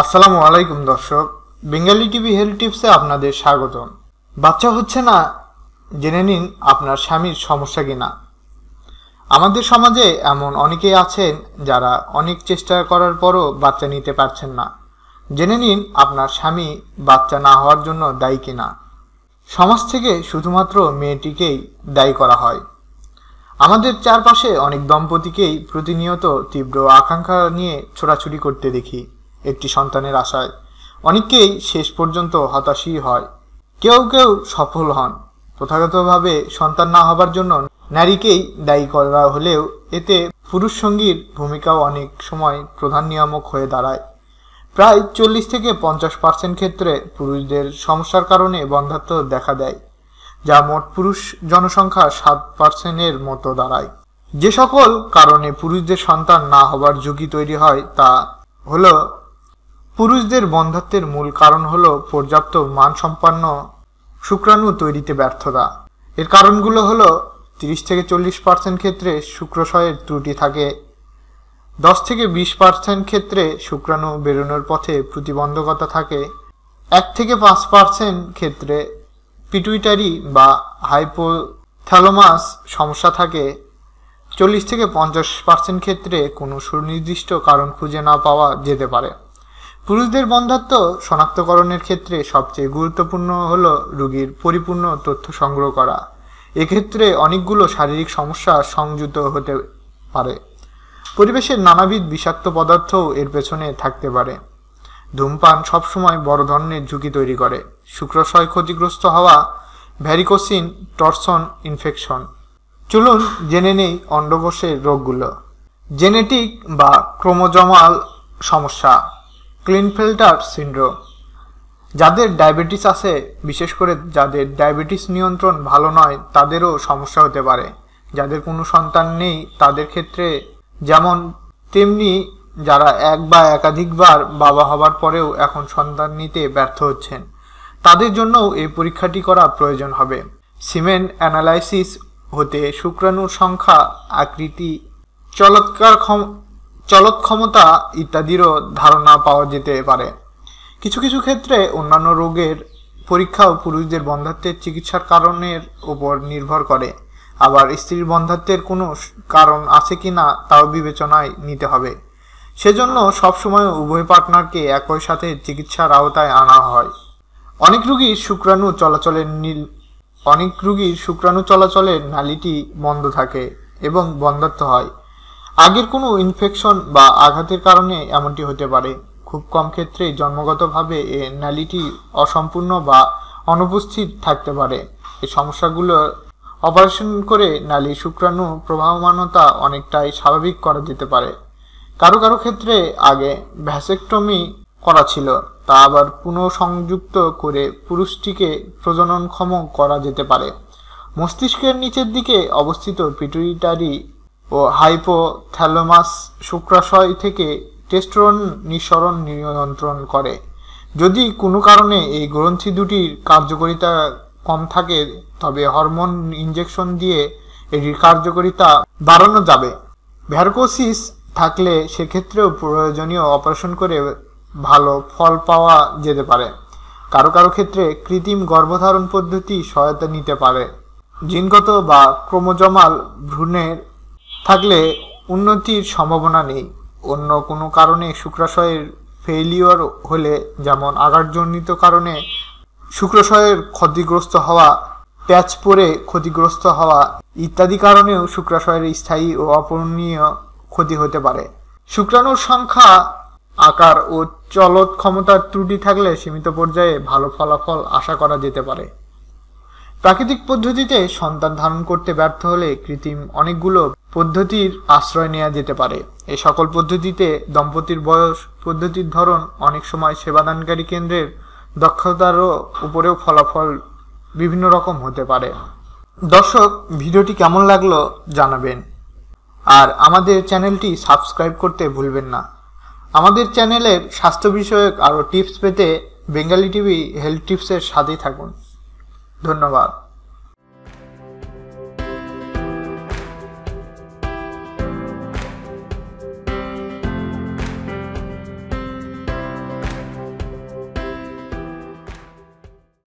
আসসালামু আলাইকুম দর্শক বেঙ্গালি টিভি হেলথ টিপসে আপনাদের স্বাগতম বাচ্চা হচ্ছে না জেনে নিন আপনার স্বামীর সমস্যা কিনা আমাদের সমাজে এমন অনেকেই আছেন যারা অনেক চেষ্টা করার পরও বাচ্চা নিতে পারছেন না জেনে নিন আপনার স্বামী বাচ্চা না হওয়ার জন্য দায়ী কিনা সমাজ থেকে শুধুমাত্র মেয়েটিকেই দায়ী করা হয় আমাদের চারপাশে অনেক দম্পতিকেই প্রতিনিয়ত তীব্র আকাঙ্ক্ষা নিয়ে ছোটাছুটি করতে দেখি একটি সন্তানের আশায় অনেকেই শেষ পর্যন্ত হতাশই হয় কেউ কেউ সফল হন প্রথাগতভাবে সন্তান না হবার জন্য নারীকেই দায়ী করা হলেও এতে পুরুষ সঙ্গীর ভূমিকাও অনেক সময় প্রধান নিয়ামক হয়ে দাঁড়ায় প্রায় চল্লিশ থেকে পঞ্চাশ পার্সেন্ট ক্ষেত্রে পুরুষদের সমস্যার কারণে বন্ধাত্ম দেখা দেয় যা মোট পুরুষ জনসংখ্যা সাত পার্সেন্টের মতো দাঁড়ায় যে সকল কারণে পুরুষদের সন্তান না হবার ঝুঁকি তৈরি হয় তা হলো পুরুষদের বন্ধাত্বের মূল কারণ হল পর্যাপ্ত মানসম্পন্ন শুক্রাণু তৈরিতে ব্যর্থতা এর কারণগুলো হলো তিরিশ থেকে চল্লিশ পার্সেন্ট ক্ষেত্রে শুক্রশয়ের ত্রুটি থাকে দশ থেকে বিশ পার্সেন্ট ক্ষেত্রে শুক্রাণু বেরোনোর পথে প্রতিবন্ধকতা থাকে এক থেকে পাঁচ পার্সেন্ট ক্ষেত্রে পিটুইটারি বা হাইপোথ্যালোমাস সমস্যা থাকে চল্লিশ থেকে পঞ্চাশ পার্সেন্ট ক্ষেত্রে কোনো সুনির্দিষ্ট কারণ খুঁজে না পাওয়া যেতে পারে পুরুষদের বন্ধত্ব শনাক্তকরণের ক্ষেত্রে সবচেয়ে গুরুত্বপূর্ণ হল রোগীর পরিপূর্ণ তথ্য সংগ্রহ করা এক্ষেত্রে অনেকগুলো শারীরিক সমস্যা সংযুক্ত হতে পারে পরিবেশের নানাবিধ বিষাক্ত পদার্থও এর পেছনে থাকতে পারে ধূমপান সবসময় বড় ধরনের ঝুঁকি তৈরি করে শুক্রাশয় ক্ষতিগ্রস্ত হওয়া ভ্যারিকোসিন টর্সন ইনফেকশন চলুন জেনে নেই অন্ডকোষের রোগগুলো জেনেটিক বা ক্রোমোজমাল সমস্যা ক্লিনফেল্টার সিন্ড্রোম যাদের ডায়াবেটিস আছে বিশেষ করে যাদের ডায়াবেটিস নিয়ন্ত্রণ ভালো নয় তাদেরও সমস্যা হতে পারে যাদের কোনো সন্তান নেই তাদের ক্ষেত্রে যেমন তেমনি যারা এক বা একাধিকবার বাবা হবার পরেও এখন সন্তান নিতে ব্যর্থ হচ্ছেন তাদের জন্যও এই পরীক্ষাটি করা প্রয়োজন হবে সিমেন্ট অ্যানালাইসিস হতে শুক্রাণুর সংখ্যা আকৃতি চলৎকার চলত ক্ষমতা ইত্যাদিরও ধারণা পাওয়া যেতে পারে কিছু কিছু ক্ষেত্রে অন্যান্য রোগের পরীক্ষাও পুরুষদের বন্ধাত্বের চিকিৎসার কারণের উপর নির্ভর করে আবার স্ত্রীর বন্ধাত্বের কোনো কারণ আছে কি না তাও বিবেচনায় নিতে হবে সেজন্য সবসময় উভয় পার্টনারকে একই সাথে চিকিৎসার আওতায় আনা হয় অনেক রুগীর শুক্রাণু চলাচলের নীল অনেক রুগীর শুক্রাণু চলাচলের নালিটি বন্ধ থাকে এবং বন্ধাত্ব হয় আগের কোনো ইনফেকশন বা আঘাতের কারণে এমনটি হতে পারে খুব কম ক্ষেত্রে জন্মগতভাবে এ নালিটি অসম্পূর্ণ বা অনুপস্থিত থাকতে পারে এই সমস্যাগুলো অপারেশন করে নালী শুক্রাণু প্রবাহমানতা অনেকটাই স্বাভাবিক করা যেতে পারে কারো কারো ক্ষেত্রে আগে ভ্যাসেকটমি করা ছিল তা আবার পুনঃসংযুক্ত করে পুরুষটিকে প্রজননক্ষম করা যেতে পারে মস্তিষ্কের নিচের দিকে অবস্থিত পিটুইটারি ও হাইপোথ্যালোমাস শুক্রাশয় থেকে টেস্টোরন নিঃসরণ নিয়ন্ত্রণ করে যদি কোনো কারণে এই গ্রন্থি দুটির কার্যকারিতা কম থাকে তবে হরমোন ইঞ্জেকশন দিয়ে এটির কার্যকারিতা বাড়ানো যাবে ভ্যারকোসিস থাকলে সেক্ষেত্রেও প্রয়োজনীয় অপারেশন করে ভালো ফল পাওয়া যেতে পারে কারো কারো ক্ষেত্রে কৃত্রিম গর্ভধারণ পদ্ধতি সহায়তা নিতে পারে জিনগত বা ক্রোমোজমাল ভ্রূণের থাকলে উন্নতির সম্ভাবনা নেই অন্য কোনো কারণে শুক্রাশয়ের ফেইলিওর হলে যেমন আঘাতজনিত কারণে শুক্রাশয়ের ক্ষতিগ্রস্ত হওয়া প্যাচ পরে ক্ষতিগ্রস্ত হওয়া ইত্যাদি কারণেও শুক্রাশয়ের স্থায়ী ও অপূরণীয় ক্ষতি হতে পারে শুক্রাণুর সংখ্যা আকার ও চলৎ ক্ষমতার ত্রুটি থাকলে সীমিত পর্যায়ে ভালো ফলাফল আশা করা যেতে পারে প্রাকৃতিক পদ্ধতিতে সন্তান ধারণ করতে ব্যর্থ হলে কৃত্রিম অনেকগুলো পদ্ধতির আশ্রয় নেওয়া যেতে পারে এ সকল পদ্ধতিতে দম্পতির বয়স পদ্ধতির ধরন অনেক সময় সেবাদানকারী কেন্দ্রের দক্ষতারও উপরেও ফলাফল বিভিন্ন রকম হতে পারে দর্শক ভিডিওটি কেমন লাগলো জানাবেন আর আমাদের চ্যানেলটি সাবস্ক্রাইব করতে ভুলবেন না আমাদের চ্যানেলের স্বাস্থ্য বিষয়ক আরও টিপস পেতে বেঙ্গালি টিভি হেলথ টিপসের সাথেই থাকুন धन्यवाद